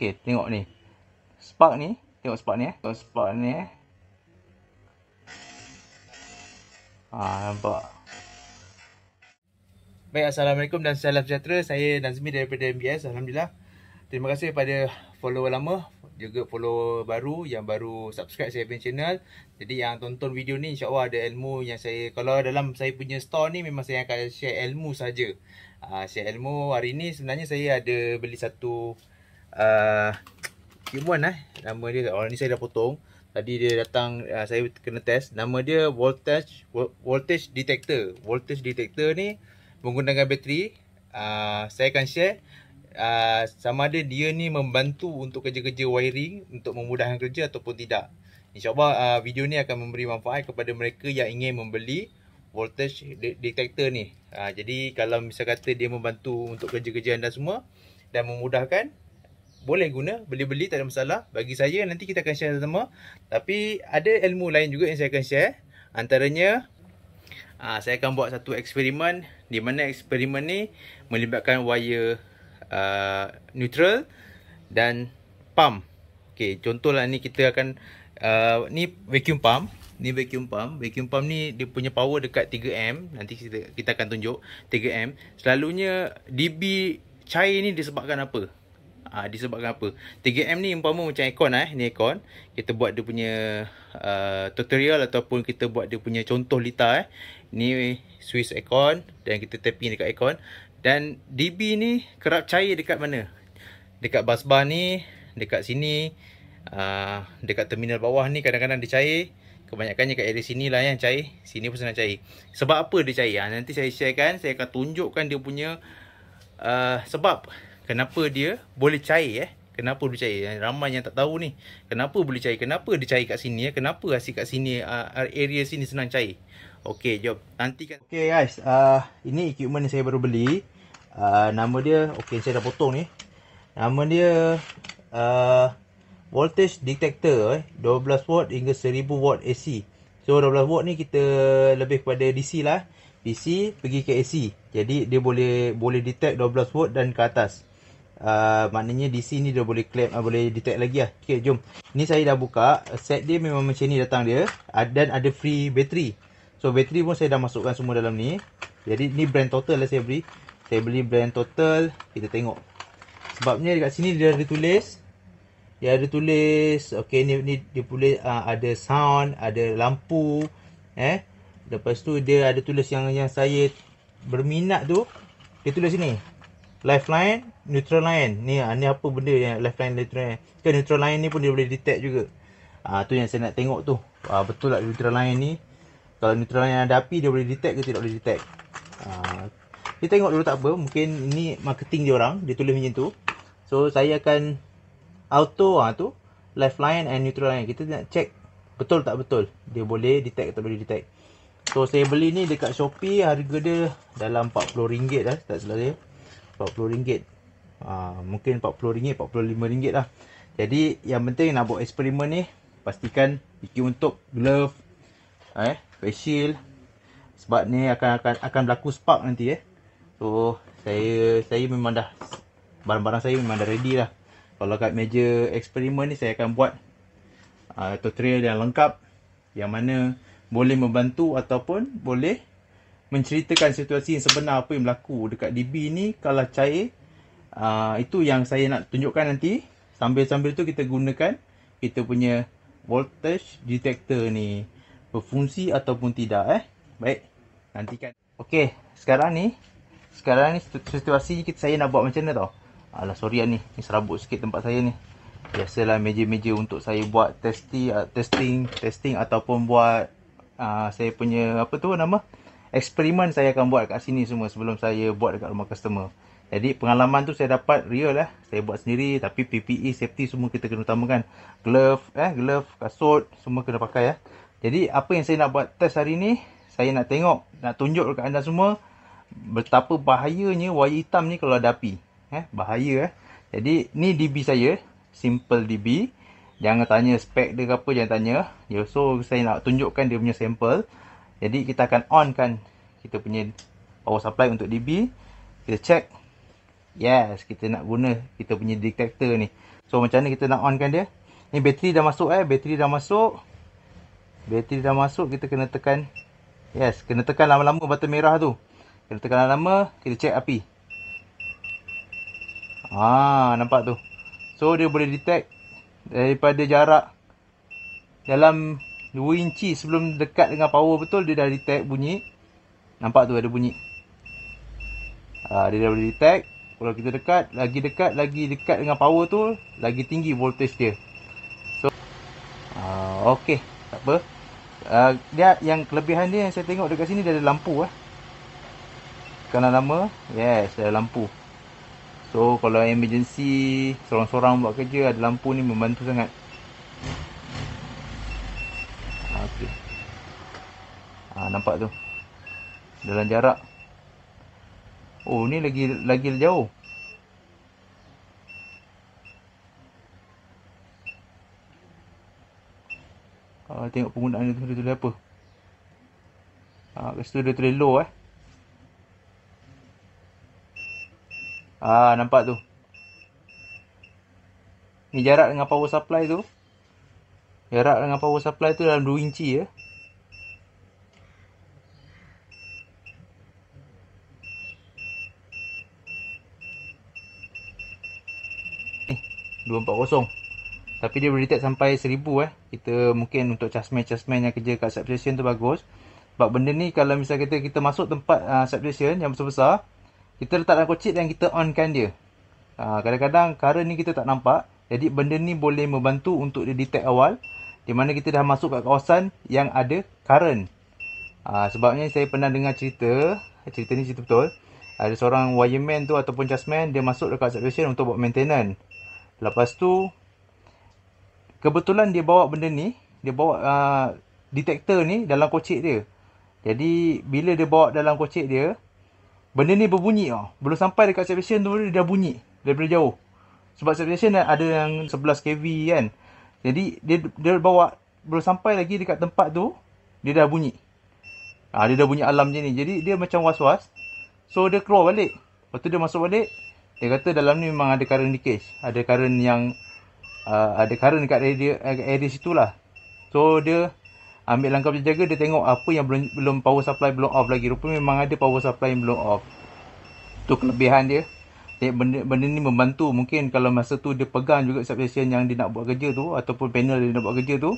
Okey, tengok ni. Spark ni, tengok spark ni eh. Tengok spark ni eh. Ha, nampak. Baik, Assalamualaikum dan salam sejahtera. Saya Nazmi daripada MBS. Alhamdulillah. Terima kasih kepada follower lama juga follow baru yang baru subscribe saya punya channel. Jadi yang tonton video ni insya-Allah ada ilmu yang saya kalau dalam saya punya store ni memang saya akan share ilmu saja. Ah uh, share ilmu hari ni sebenarnya saya ada beli satu uh, human eh. nama dia orang ni saya dah potong tadi dia datang uh, saya kena test nama dia voltage voltage detector voltage detector ni menggunakan bateri uh, saya akan share uh, sama ada dia ni membantu untuk kerja-kerja wiring untuk memudahkan kerja ataupun tidak insyaallah uh, video ni akan memberi manfaat kepada mereka yang ingin membeli voltage de detector ni uh, jadi kalau misal kata dia membantu untuk kerja-kerja anda semua dan memudahkan boleh guna beli-beli tak ada masalah bagi saya nanti kita akan share sama tapi ada ilmu lain juga yang saya akan share antaranya uh, saya akan buat satu eksperimen di mana eksperimen ni melibatkan wire uh, neutral dan pump okey contohlah ni kita akan uh, ni vacuum pump ni vacuum pump vacuum pump ni dia punya power dekat 3M nanti kita kita akan tunjuk 3M selalunya DB cair ni disebabkan apa Ah ha, disebabkan apa? 3M ni umpama macam aircon eh, ni aircon. Kita buat dia punya uh, tutorial ataupun kita buat dia punya contoh lita. eh. Ni Swiss aircon dan kita tapping dekat aircon dan DB ni kerap cair dekat mana? Dekat bus ni, dekat sini, uh, dekat terminal bawah ni kadang-kadang dia cair. Kebanyakannya kat area sini lah yang eh, cair. Sini pun senang cair. Sebab apa dia cair? Ha, nanti saya sharekan. Saya akan tunjukkan dia punya uh, Sebab kenapa dia boleh cair eh kenapa boleh cair eh, ramai yang tak tahu ni kenapa boleh cair kenapa dia cair kat sini eh kenapa asyik kat sini uh, area sini senang cair okey jom nanti kan okey guys uh, ini equipment yang saya baru beli uh, nama dia okey saya dah potong ni nama dia uh, voltage detector eh 12 volt hingga 1000 volt AC so 12 volt ni kita lebih kepada DC lah DC pergi ke AC. Jadi dia boleh boleh detect 12 volt dan ke atas uh, maknanya DC ni dia boleh claim uh, boleh detect lagi lah okey jom ni saya dah buka set dia memang macam ni datang dia uh, dan ada free bateri so bateri pun saya dah masukkan semua dalam ni jadi ni brand total lah saya beli saya beli brand total kita tengok sebabnya dekat sini dia ada tulis dia ada tulis okey ni ni dia boleh uh, ada sound ada lampu eh lepas tu dia ada tulis yang yang saya berminat tu dia tulis sini lifeline, neutral line. Ni ah, ni apa benda yang lifeline neutral line. Sekarang neutral line ni pun dia boleh detect juga. Ah ha, tu yang saya nak tengok tu. Ha, betul tak neutral line ni? Kalau neutral line ada api dia boleh detect ke tidak boleh detect? Ha, ah, kita tengok dulu tak apa. Mungkin ini marketing dia orang. Dia tulis macam tu. So saya akan auto ah ha, tu lifeline and neutral line. Kita nak check betul tak betul. Dia boleh detect atau boleh detect. So saya beli ni dekat Shopee harga dia dalam RM40 dah tak salah saya. RM40. Uh, ah, mungkin RM40, RM45 lah. Jadi yang penting nak buat eksperimen ni, pastikan fikir untuk glove, eh, face shield. Sebab ni akan akan akan berlaku spark nanti eh. So saya saya memang dah barang-barang saya memang dah ready lah. Kalau kat meja eksperimen ni saya akan buat uh, tutorial yang lengkap yang mana boleh membantu ataupun boleh menceritakan situasi yang sebenar apa yang berlaku dekat DB ni kalau cair uh, itu yang saya nak tunjukkan nanti sambil-sambil tu kita gunakan kita punya voltage detector ni berfungsi ataupun tidak eh baik nantikan okey sekarang ni sekarang ni situasi kita saya nak buat macam mana tau alah sorry lah ni ni serabut sikit tempat saya ni biasalah meja-meja untuk saya buat testing ah, testing testing ataupun buat uh, saya punya apa tu nama eksperimen saya akan buat kat sini semua sebelum saya buat dekat rumah customer. Jadi pengalaman tu saya dapat real lah. Saya buat sendiri tapi PPE safety semua kita kena utamakan. Glove eh glove, kasut semua kena pakai ya. Eh. Jadi apa yang saya nak buat test hari ni, saya nak tengok, nak tunjuk dekat anda semua betapa bahayanya wayar hitam ni kalau ada api. Eh bahaya eh. Jadi ni DB saya, simple DB. Jangan tanya spek dia ke apa, jangan tanya. Yeah, so saya nak tunjukkan dia punya sampel. Jadi kita akan on kan kita punya power supply untuk DB. Kita check. Yes, kita nak guna kita punya detector ni. So macam mana kita nak on kan dia? Ni bateri dah masuk eh, bateri dah masuk. Bateri dah masuk, kita kena tekan Yes, kena tekan lama-lama button merah tu. Kena tekan lama-lama, kita check api. Ah, nampak tu. So dia boleh detect daripada jarak dalam 2 inci sebelum dekat dengan power betul dia dah detect bunyi nampak tu ada bunyi uh, dia dah boleh detect kalau kita dekat lagi dekat lagi dekat dengan power tu lagi tinggi voltage dia so uh, ah, ok tak apa uh, dia, yang kelebihan dia yang saya tengok dekat sini dia ada lampu lah kena lama yes ada lampu so kalau emergency seorang-seorang buat kerja ada lampu ni membantu sangat tu ha, nampak tu dalam jarak oh ni lagi lagi jauh ha, tengok penggunaan dia tu dia tulis apa ha, kat situ dia tulis low eh Ah nampak tu ni jarak dengan power supply tu Jarak dengan power supply tu dalam 2 inci ya. Eh, 240. Tapi dia berdetek sampai 1000 eh. Kita mungkin untuk casman-casman yang kerja kat substation tu bagus. Sebab benda ni kalau misalnya kita, kita masuk tempat uh, substation yang besar-besar. Kita letak dalam kocit dan kita onkan dia. Ah, kadang-kadang uh, current ni kita tak nampak. Jadi benda ni boleh membantu untuk dia detect awal di mana kita dah masuk kat kawasan yang ada current. Ha, sebabnya saya pernah dengar cerita, cerita ni cerita betul. Ada seorang wireman tu ataupun jasman dia masuk dekat substation untuk buat maintenance. Lepas tu kebetulan dia bawa benda ni, dia bawa uh, ah, detektor ni dalam kocik dia. Jadi bila dia bawa dalam kocik dia, benda ni berbunyi Oh. Belum sampai dekat substation tu dia dah bunyi daripada jauh. Sebab substation ada yang 11 kV kan. Jadi dia dia bawa belum sampai lagi dekat tempat tu dia dah bunyi. Ah ha, dia dah bunyi alam je ni. Jadi dia macam was-was. So dia keluar balik. Lepas tu dia masuk balik. Dia kata dalam ni memang ada current leakage. Ada current yang uh, ada current dekat area area situ lah. So dia ambil langkah berjaga dia tengok apa yang belum belum power supply belum off lagi. Rupanya memang ada power supply yang belum off. Tu kelebihan dia. Tapi benda, benda ni membantu mungkin kalau masa tu dia pegang juga substation yang dia nak buat kerja tu ataupun panel dia nak buat kerja tu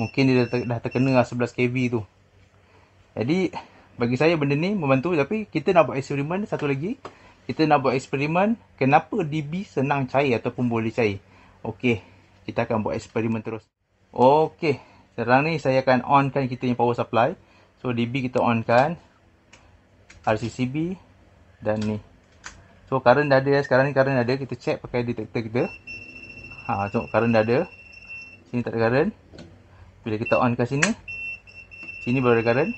mungkin dia dah, ter, dah terkena 11 lah kV tu. Jadi bagi saya benda ni membantu tapi kita nak buat eksperimen satu lagi. Kita nak buat eksperimen kenapa DB senang cair ataupun boleh cair. Okey, kita akan buat eksperimen terus. Okey, sekarang ni saya akan onkan kita yang power supply. So DB kita onkan RCCB dan ni So current dah ada ya. Sekarang ni current dah ada. Kita check pakai detector kita. Ha, tengok current dah ada. Sini tak ada current. Bila kita on kat sini. Sini baru ada current.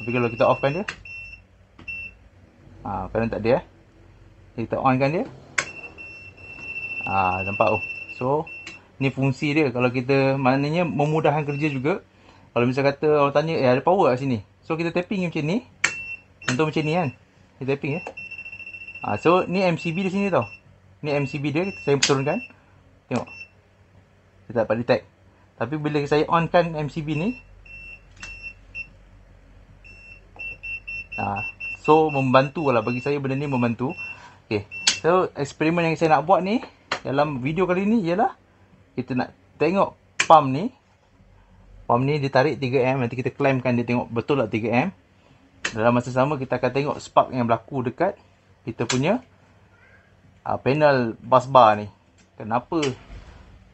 Tapi kalau kita off kan dia. Ha, current tak ada ya. Kita on kan dia. Ha, nampak oh. So ni fungsi dia kalau kita maknanya memudahkan kerja juga. Kalau misalnya kata orang tanya eh ada power kat sini. So kita tapping macam ni. Contoh macam ni kan. Kita tapping ya. Eh? Ha, so ni MCB di sini tau. Ni MCB dia saya turunkan. Tengok. Kita dapat detect. Tapi bila saya onkan MCB ni. Ha, so membantu lah bagi saya benda ni membantu. Okay. So eksperimen yang saya nak buat ni. Dalam video kali ni ialah. Kita nak tengok pump ni. Pump ni ditarik 3M. Nanti kita claimkan dia tengok betul tak 3M. Dalam masa sama kita akan tengok spark yang berlaku dekat kita punya uh, panel busbar ni kenapa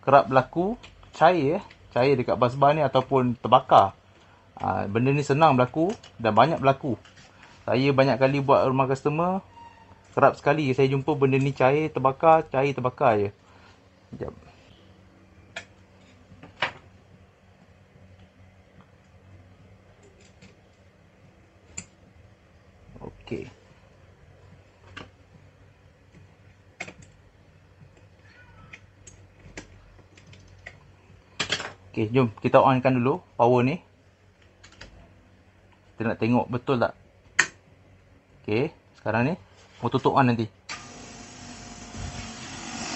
kerap berlaku cair eh cair dekat busbar ni ataupun terbakar uh, benda ni senang berlaku dan banyak berlaku saya banyak kali buat rumah customer kerap sekali saya jumpa benda ni cair terbakar cair terbakar je sekejap Okay. Okey, jom kita onkan dulu power ni. Kita nak tengok betul tak. Okey, sekarang ni motor tutup on nanti.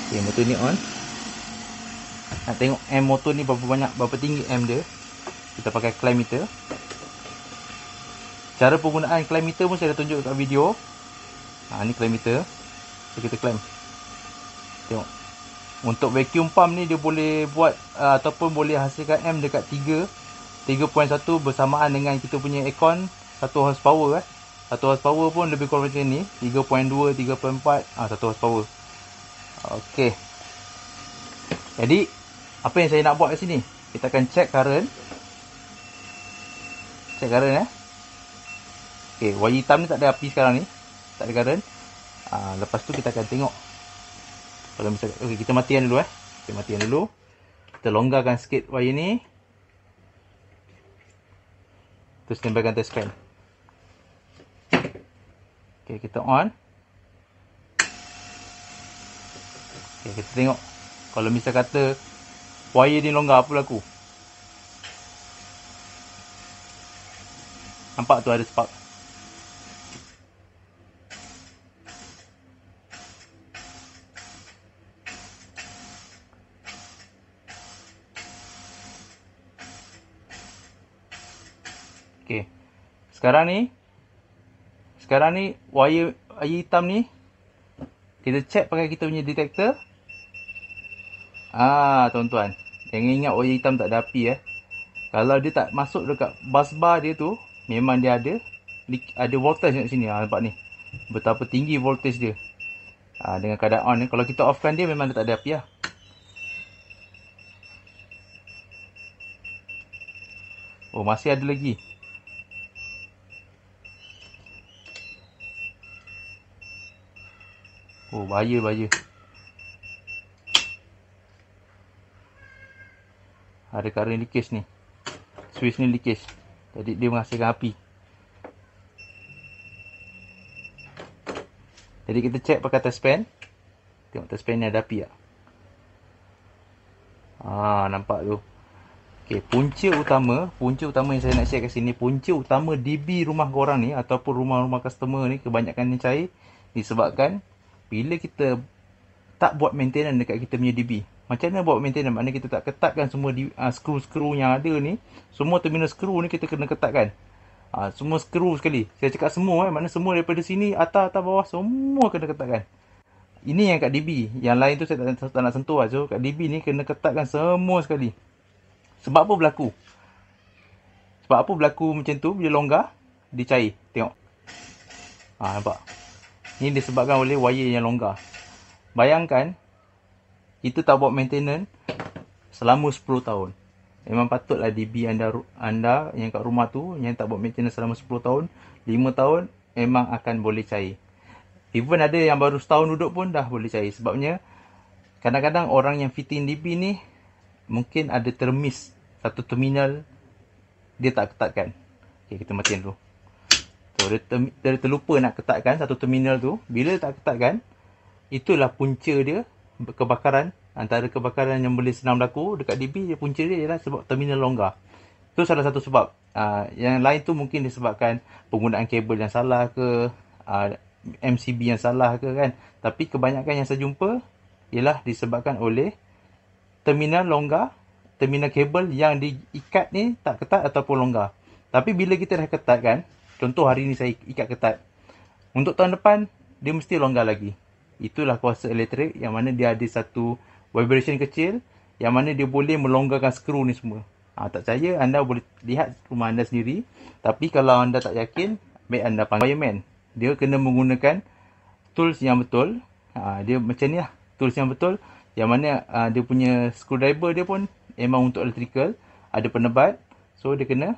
Okey, motor ni on. Nak tengok M motor ni berapa banyak, berapa tinggi M dia. Kita pakai climb meter. Cara penggunaan climb meter pun saya dah tunjuk dekat video. Ha, ni climb meter. So, kita climb. Tengok. Untuk vacuum pump ni dia boleh buat uh, ataupun boleh hasilkan M dekat 3 3.1 bersamaan dengan kita punya aircon 1 horsepower eh. 1 horsepower pun lebih kurang macam ni 3.2, 3.4, ah uh, 1 horsepower Ok Jadi Apa yang saya nak buat kat sini Kita akan check current Check current eh Ok, wire hitam ni tak ada api sekarang ni Tak ada current uh, Lepas tu kita akan tengok kalau misalkan okay, kita matikan dulu eh. Kita matikan dulu. Kita longgarkan sikit wire ni. Terus tempelkan test pen. Okey, kita on. Okey, kita tengok kalau misal kata wire ni longgar apa berlaku. Nampak tu ada spark. Sekarang ni Sekarang ni wire, wire hitam ni Kita check pakai kita punya detector Haa ah, tuan-tuan Jangan ingat wire hitam tak ada api eh Kalau dia tak masuk dekat bus bar dia tu Memang dia ada Ada voltage kat sini ha, nampak ni Betapa tinggi voltage dia ha, Dengan keadaan on ni eh. Kalau kita offkan dia memang dia tak ada api lah Oh masih ada lagi Oh, bahaya, bahaya. Ada current leakage ni. Switch ni leakage. Jadi, dia menghasilkan api. Jadi, kita check pakai test pan. Tengok test pan ni ada api tak? Haa, ah, nampak tu. Okay, punca utama. Punca utama yang saya nak share kat sini. Punca utama DB rumah korang ni. Ataupun rumah-rumah customer ni. Kebanyakan ni cair. Disebabkan bila kita tak buat maintenance dekat kita punya DB. Macam mana buat maintenance? Maknanya kita tak ketatkan semua ah, skru-skru yang ada ni. Semua terminal skru ni kita kena ketatkan. Ha, semua skru sekali. Saya cakap semua eh. Maknanya semua daripada sini, atas-atas bawah, semua kena ketatkan. Ini yang kat DB. Yang lain tu saya tak, tak nak sentuh lah. So, kat DB ni kena ketatkan semua sekali. Sebab apa berlaku? Sebab apa berlaku macam tu bila longgar? Dia cair. Tengok. Ha, Nampak? Ini disebabkan oleh wire yang longgar. Bayangkan, itu tak buat maintenance selama 10 tahun. Memang patutlah DB anda anda yang kat rumah tu, yang tak buat maintenance selama 10 tahun, 5 tahun, memang akan boleh cair. Even ada yang baru setahun duduk pun dah boleh cair. Sebabnya, kadang-kadang orang yang fitting DB ni, mungkin ada termis satu terminal, dia tak ketatkan. Okay, kita matikan dulu dia, ter, dia terlupa nak ketatkan satu terminal tu bila tak ketatkan itulah punca dia kebakaran antara kebakaran yang boleh senang berlaku dekat DB dia punca dia ialah sebab terminal longgar Itu salah satu sebab aa, ah, yang lain tu mungkin disebabkan penggunaan kabel yang salah ke aa, ah, MCB yang salah ke kan tapi kebanyakan yang saya jumpa ialah disebabkan oleh terminal longgar terminal kabel yang diikat ni tak ketat ataupun longgar tapi bila kita dah ketat Contoh hari ni saya ikat ketat. Untuk tahun depan, dia mesti longgar lagi. Itulah kuasa elektrik yang mana dia ada satu vibration kecil yang mana dia boleh melonggarkan skru ni semua. Ha, tak percaya, anda boleh lihat rumah anda sendiri. Tapi kalau anda tak yakin, baik anda panggil fireman. Dia kena menggunakan tools yang betul. Ha, dia macam ni lah, tools yang betul. Yang mana ha, dia punya screwdriver dia pun memang untuk electrical. Ada penebat. So, dia kena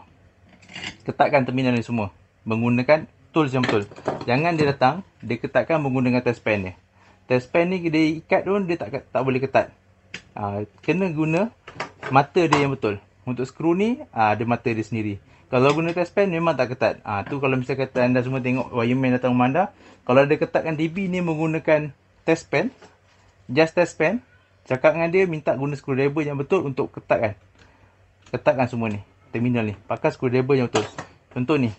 ketatkan terminal ni semua menggunakan tools yang betul. Jangan dia datang, dia ketatkan menggunakan test pen ni. Test pen ni dia ikat pun dia tak tak boleh ketat. Ha, kena guna mata dia yang betul. Untuk skru ni ha, ada mata dia sendiri. Kalau guna test pen memang tak ketat. Ha, tu kalau misalnya kata anda semua tengok wireman datang rumah anda. Kalau dia ketatkan DB ni menggunakan test pen. Just test pen. Cakap dengan dia minta guna screwdriver yang betul untuk ketatkan. Ketatkan semua ni. Terminal ni. Pakai screwdriver yang betul. Contoh ni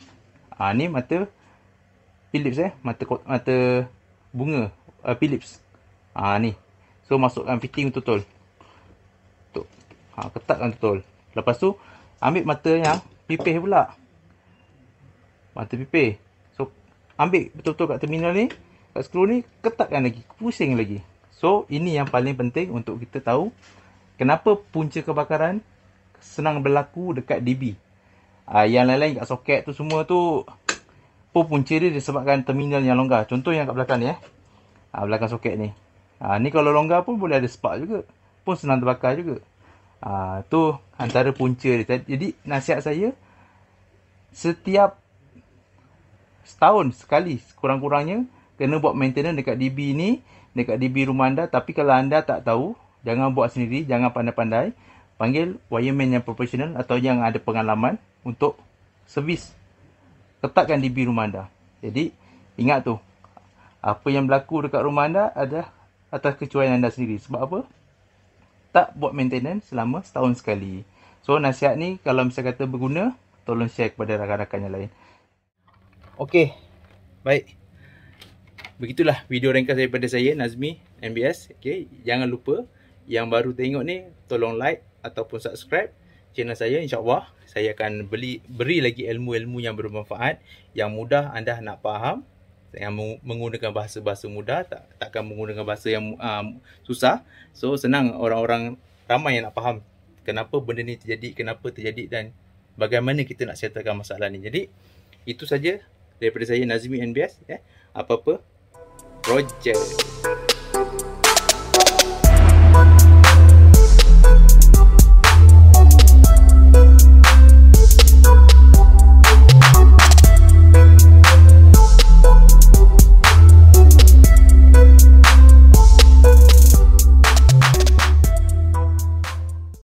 ha, ni mata Philips eh mata mata bunga uh, Philips ha, ni so masukkan fitting untuk tol, tu ha, ketatkan tol. lepas tu ambil mata yang pipih pula mata pipih so ambil betul betul kat terminal ni kat skru ni ketatkan lagi pusing lagi so ini yang paling penting untuk kita tahu kenapa punca kebakaran senang berlaku dekat DB uh, yang lain-lain kat soket tu semua tu pun punca dia disebabkan terminal yang longgar. Contoh yang kat belakang ni eh. Uh, belakang soket ni. Uh, ni kalau longgar pun boleh ada spark juga. Pun senang terbakar juga. Uh, tu antara punca dia. Jadi nasihat saya setiap setahun sekali kurang-kurangnya kena buat maintenance dekat DB ni dekat DB rumah anda tapi kalau anda tak tahu jangan buat sendiri jangan pandai-pandai panggil wireman yang profesional atau yang ada pengalaman untuk servis ketatkan DB rumah anda. Jadi ingat tu apa yang berlaku dekat rumah anda ada atas kecuaian anda sendiri. Sebab apa? Tak buat maintenance selama setahun sekali. So nasihat ni kalau misalnya kata berguna, tolong share kepada rakan-rakan yang lain. Okay, Baik. Begitulah video ringkas daripada saya Nazmi MBS. Okay, jangan lupa yang baru tengok ni tolong like ataupun subscribe channel saya insyaAllah saya akan beli, beri lagi ilmu-ilmu yang bermanfaat yang mudah anda nak faham yang menggunakan bahasa-bahasa mudah tak takkan menggunakan bahasa yang um, susah so senang orang-orang ramai yang nak faham kenapa benda ni terjadi kenapa terjadi dan bagaimana kita nak settlekan masalah ni jadi itu saja daripada saya Nazmi NBS eh ya. apa-apa project